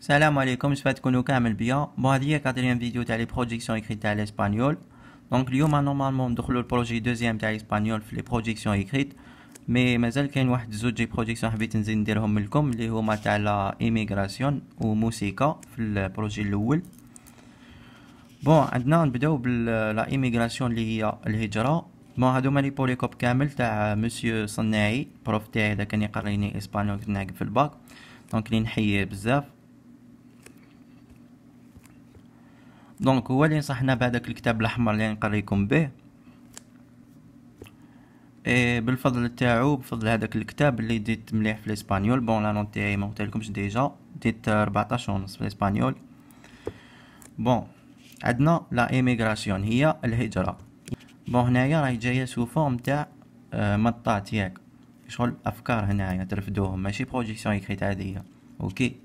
السلام عليكم جسبة تكونوا كامل بيا بون هادي هي كاتريام فيديو تاع لي بروجيكسيون ايكريت تاع الاسبانيول دونك اليوم نورمالمون ندخلو البروجي دوزيام تاع الاسبانيول في لي بروجيكسيون ايكريت مي مازال كاين واحد زوج جي بروجيكسيون حبيت نزيد نديرهم لكم اللي هما تاع لا ايميغراسيون وموسيقى في البروجي الاول بون عندنا نبداو بلا ايميغراسيون اللي هي الهجره بون هادو لي بوليكوب كامل تاع مسيو صناعي بروف تاعي اذا كان يقريني اسبانيول كنا في الباك دونك لي بزاف دونك هو اللي نصحنا بهذاك الكتاب الاحمر اللي نقريكم به إيه بالفضل تاعو بفضل هذاك الكتاب اللي ديت مليح في الاسبانيول بون لا نوت تاعي ما قلتلكمش ديجا ديت 14 ونص في الاسبانيول بون عندنا لا ايميغراسيون هي الهجره بون هنايا راهي جايه سو فورم تاع آه، مطاط ياك شغل افكار هنايا ترفدوهم ماشي بروجيكسيون اكريت عاديه اوكي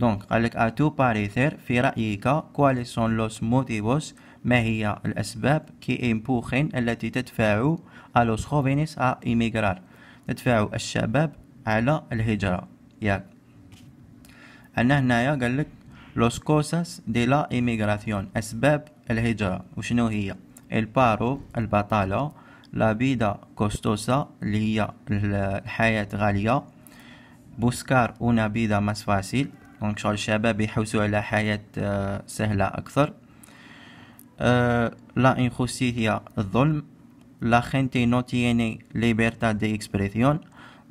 دونك قال لك اتو باريثير في رايك كوالي سون لوس موتيفوس ما هي الاسباب كي امبوخين التي تدفع الوس خوفينيس ا ايميغرار تدفع الشباب على الهجره ياك عندنا هنايا قال لك لوس كوساس دي لا ايميغراسيون اسباب الهجره وشنو هي البارو البطاله لا بيدا كوستوسا اللي هي الحياه غاليه بوسكار una بيدا ماس فاسيل دونك شغل الشباب يحوسوا على حياة آه، سهلة أكثر آه، لا انخوسي هي الظلم لا خنتي نوتييني ليبرتا دي اكسبريسيون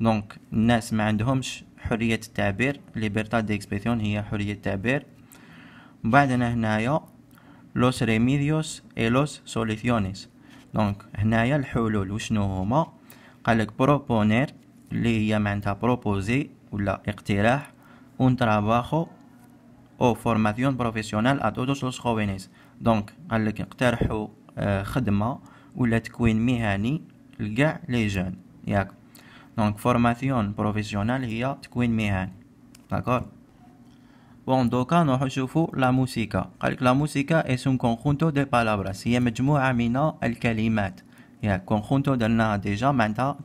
دونك الناس ما عندهمش حرية التعبير ليبرتا دي اكسبريسيون هي حرية التعبير بعدنا هنايا لوس ريميديوس اي لوس سوليسيونيس دونك هنايا الحلول وشنو هما قالك بروبونير اللي هي معناتها بروبوزي ولا اقتراح un trabajo او فورماسيون بروفيسيونال ا تودوس لوس خوفينيس دونك قالك نقترحوا خدمه ولا تكوين مهني لكاع لي جون ياك دونك فورماسيون بروفيسيونال هي تكوين مهني داكور بون دوكا نروحو نشوفو لا موسيقى قالك لا موسيقى اسم كونخونتو دي بالابراس هي مجموعه من الكلمات ياك كونخونتو درنا ديجا معنتها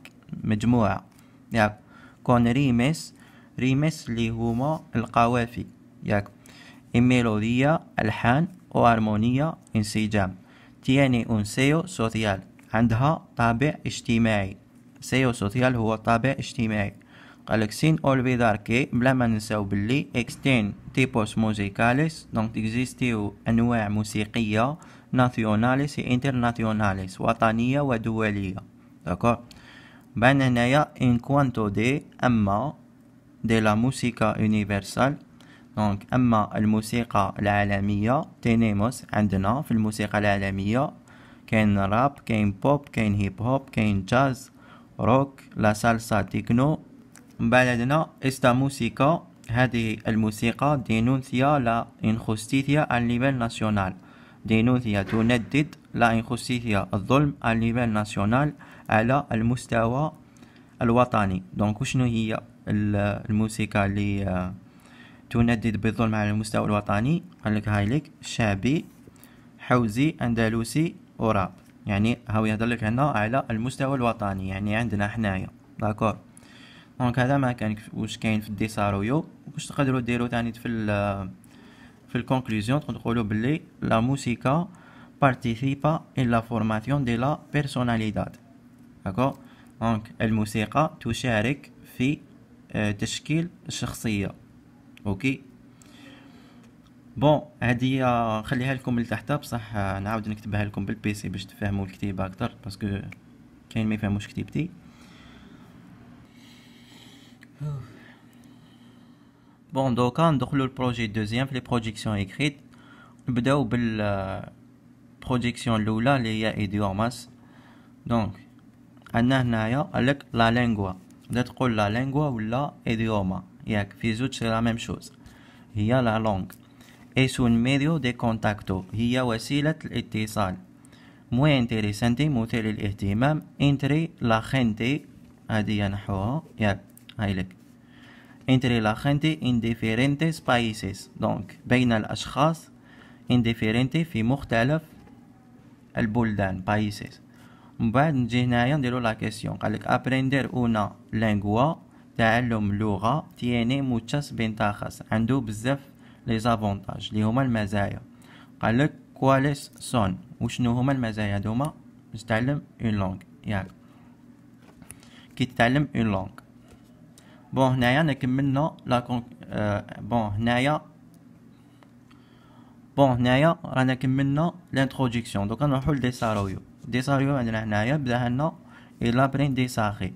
مجموعه ياك كون ريميس ريمس اللي هما القوافي ياك ميلودية ألحان او هارمونيا انسجام تياني اون سيو سوسيال عندها طابع اجتماعي سيو سوسيال هو طابع اجتماعي قالك سين اولفيدار كي بلا ما ننساو بلي اكستين تيبوس موزيكاليس دونك اكزيستيو انواع موسيقية ناسيوناليس انترناسيوناليس وطنية ودولية داكور بان هنايا ان كوانتو دي اما de la música universal دونك اما الموسيقى العالميه تينيموس عندنا في الموسيقى العالميه كاين راب كاين بوب كاين هيب هوب كاين جاز روك لا سالسا تيكنو بعد عندنا استا موسيقى هذه الموسيقى دينونسيا لا انخستيثيا على نيفيل ناسيونال دينونسيا تندد لا انخستيثيا الظلم على نيفيل ناسيونال على المستوى الوطني دونك شنو هي الموسيقى اللي آه، تندد بالظلم على المستوى الوطني قال لك هايليك شعبي حوزي اندلسي وراب يعني هاو يهضر لك هنا على المستوى الوطني يعني عندنا حنايا داكور دونك هذا ما كان واش كاين في الديسارويو واش تقدروا ديروا تاني في ال في الكونكلوزيون تقولوا بلي لا موسيقى بارتيسيبا en فورماسيون دي لا la داكور دونك الموسيقى تشارك في آه، تشكيل الشخصيه اوكي بون هذه نخليها لكم لتحت بصح آه، نعاود نكتبها لكم بالبيسي باش تفهموا الكتيبه اكثر باسكو كاين ما يفهموش كتيبتي بون دوكا ندخلوا البروجي دوزيام في لي بروجيكسيون ايكريت نبداو بال بروجيكسيون آه، الاولى اللي هي ايديوماس دونك عندنا هنايا قالك لا لينغوا بدا تقول لا لانغوا ولا ايديوما ياك في زوج سي لا ميم شوز هي لا لونغ اي سون ميديو دي كونتاكتو هي وسيلة الاتصال مو انتريسانتي مثير للاهتمام انتري la هادي هذه نحوها ياك هاي لك entre la gente en diferentes países بين الأشخاص ان diferente في مختلف البلدان بايسيس من بعد نجي هنايا نديرو لا كيسيون قالك ابريندير اونا لانغوا تعلم لغه تيني موتشاس تاخس عندو بزاف لي زافونتاج لي هما المزايا قالك كواليس سون وشنو هما المزايا دوما باش تعلم اون لونغ ياك كي تتعلم اون لونغ بون هنايا نكملنا لا بون هنايا بون هنايا رانا كملنا لانتروديكسيون دوكا نروحو لديسارويو ديساريو عندنا هنايا بدا عندنا الابرينديساخي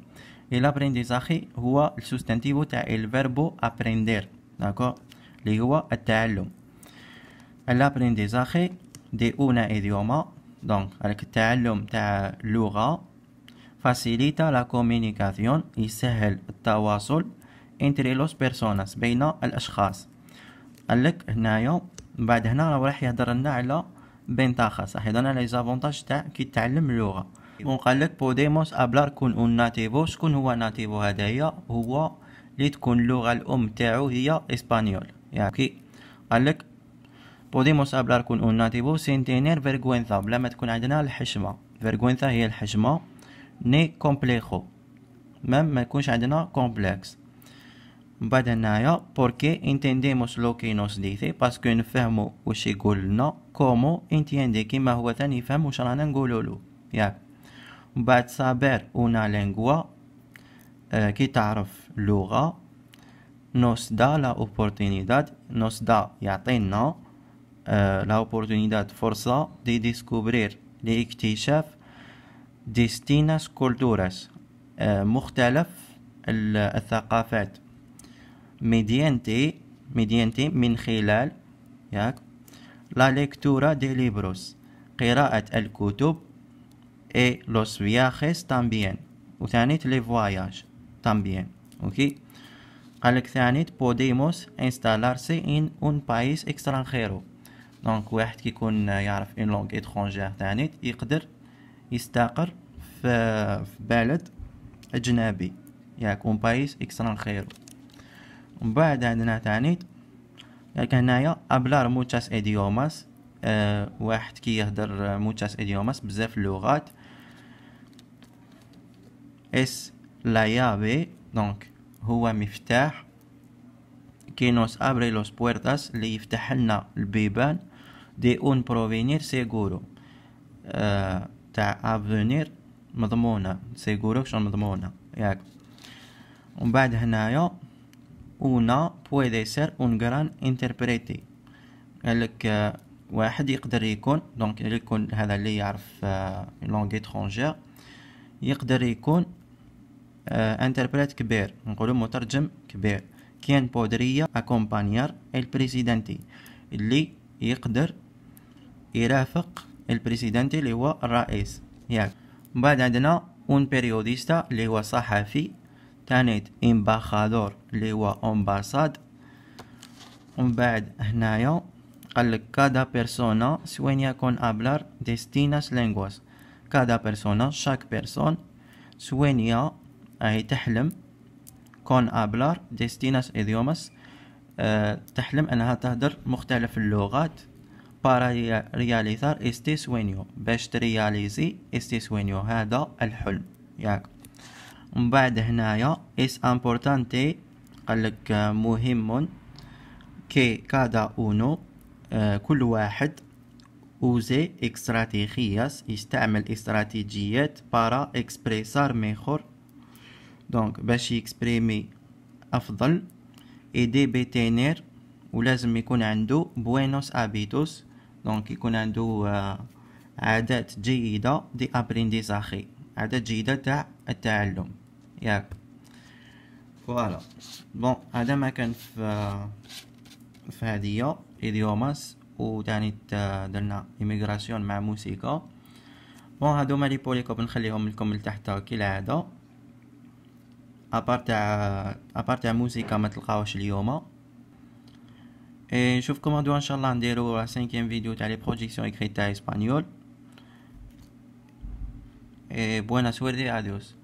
ساخي هو السوستانتيفو تاع الفيربو ابريندير داكور اللي هو التعلم الابرينديساخي دي اونا ايديوما دونك هذاك التعلم تاع اللغه فاسيليتا لا كومونيكاسيون يسهل التواصل انتري لوس بيرسوناس بين الاشخاص قالك هنايا من بعد هنا راح يهضر لنا على بين بنتاخس احيضنا لي زافونتاج تاع كي تعلم اللغه ونقال لك بوديموس ابلار كون اون ناتيفو شكون هو ناتيفو هدايا هو اللي تكون اللغه الام تاعو هي اسبانيول يعني كي قال لك بوديموس ابلار كون اون ناتيفو سينتينير فيرغوينثا بلا ما تكون عندنا الحشمه فيرغوينثا هي الحشمه ني كومبليخو مام ما يكونش عندنا كومبلكس بعدين هنايا بوركي انتنديموس لو كي نوس ديتي باسكو نفهمو واش يقولنا كومو انتيندي كيما هو ثاني يفهم واش رانا نقولولو ياك بعد صابر اون لانغوا كي تعرف اللغة نوس دا لا اوبورتونيداد نوس دا يعطينا لا اوبورتونيداد فرصة دي ديسكوبرير لاكتشاف ديستيناس كولتوراس مختلف الثقافات ميديانتي ميديانتي من خلال ياك لا ليكتورا دي ليبروس قراءة الكتب اي لوس فياخيس تامبيان و وثانية لي فواياج تامبيان اوكي قالك ثانية بوديموس انستالارسي ان اون بايس اكسترانخيرو دونك واحد كيكون يعرف ان لونغ اتخونجيغ ثانية يقدر يستقر في بلد اجنبي ياك اون بايس اكسترانخيرو ومن بعد عندنا تاني لك يعني هنايا ابلار موتشاس ايديوماس آه، واحد واحد يهدر موتشاس ايديوماس بزاف اللغات اس لا يابي دونك هو مفتاح كينوس ابري لوس بويرتاس اللي يفتح لنا البيبان دي اون بروفينير سيغورو آه، تاع افونير مضمونه سيغورو شنو مضمونه ياك ومن بعد هنايا اونا بويدي سير اون غران انتربريتي قالك آه، واحد يقدر يكون دونك يكون هذا اللي يعرف لونغ آه، اترونجير يقدر يكون انتربريت آه، كبير نقولو مترجم كبير كان بودريا اكومبانيار البريزيدنتي اللي يقدر يرافق البريزيدنتي اللي هو الرئيس ياك يعني بعد عندنا اون بيريوديستا اللي هو صحفي تانيت امباخادور اللي هو امبارساد ومن بعد هنايا قالك كادا بيرسونا سوينيا كون ابلار ديستيناس لينغواس كادا بيرسونا شاك بيرسون سوينيا اي تحلم كون ابلار ديستيناس ايديوماس أه تحلم انها تهدر مختلف اللغات بارا رياليزار استي سوينيو باش ترياليزي استي سوينيو هذا الحلم ياك يعني ومن بعد هنايا اس امبورتانتي قالك آه، مهم كي كادا اونو آه، كل واحد اوزي اكستراتيجياس يستعمل استراتيجيات بارا اكسبريسار ميخور دونك باش يكسبريمي افضل ايدي تينير ولازم يكون عنده بوينوس ابيتوس دونك يكون عنده آه، عادات جيدة دي ابرينديزاخي عادات جيدة تاع التعلم ياك فوالا بون هذا ما كان في في هذه إيديوماس و تاني درنا إيميغراسيون مع موسيقى بون هادو مالي لي بوليكوب نخليهم لكم لتحت كالعادة ابار تاع ابار تاع موسيقى ما تلقاوش اليوم اي نشوفكم غدوه ان شاء الله نديرو 5 فيديو تاع لي بروجيكسيون اكريت تاع اسبانيول اي بوينا سوردي اديوس